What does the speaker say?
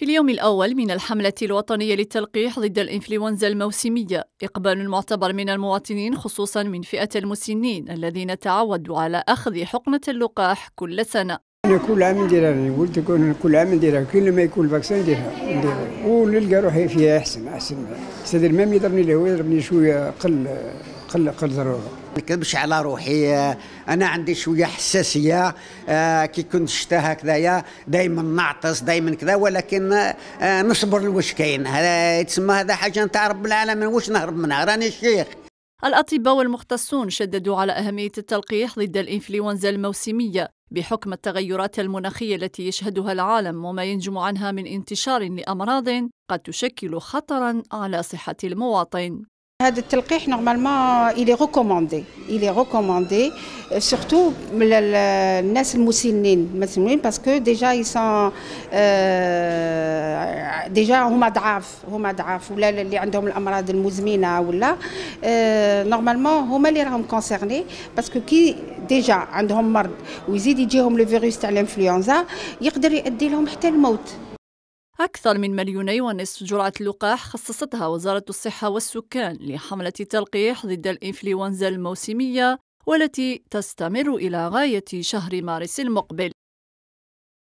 في اليوم الأول من الحملة الوطنية للتلقيح ضد الإنفلونزا الموسمية إقبال معتبر من المواطنين خصوصا من فئة المسنين الذين تعودوا على أخذ حقنة اللقاح كل سنة كل عام نديرها انا ولد كل عام نديرها كل ما يكون الفاكسان نديرها نديرها ونلقى روحي فيها احسن احسن سيدي المام يضربني الهواء يضربني شويه قل قل قل ضروره ما نكذبش على روحي انا عندي شويه حساسيه آه، كي كنت شتا هكذايا دائما نعطس دائما كذا ولكن آه، نصبر لوش كاين تسمى هذا حاجه نتاع رب العالمين واش نهرب منها راني شيخ الأطباء والمختصون شددوا على أهمية التلقيح ضد الإنفلونزا الموسمية بحكم التغيرات المناخية التي يشهدها العالم وما ينجم عنها من انتشار لأمراض قد تشكل خطرا على صحة المواطن هذا التلقيح نورمالمون الي ريكوموندي الي ريكوموندي سورتو الناس المسنين المسنين باسكو ديجا يسون ديجا هما ضعاف هما ضعاف ولا اللي عندهم الامراض المزمنه ولا نورمالمون آه، هما اللي راهم كونسيرني باسكو كي ديجا عندهم مرض ويزيد يجيهم لو فيروس تاع الانفلونزا يقدر يؤدي لهم حتى الموت أكثر من مليوني ونصف جرعة لقاح خصصتها وزارة الصحة والسكان لحملة تلقيح ضد الإنفلونزا الموسمية والتي تستمر إلى غاية شهر مارس المقبل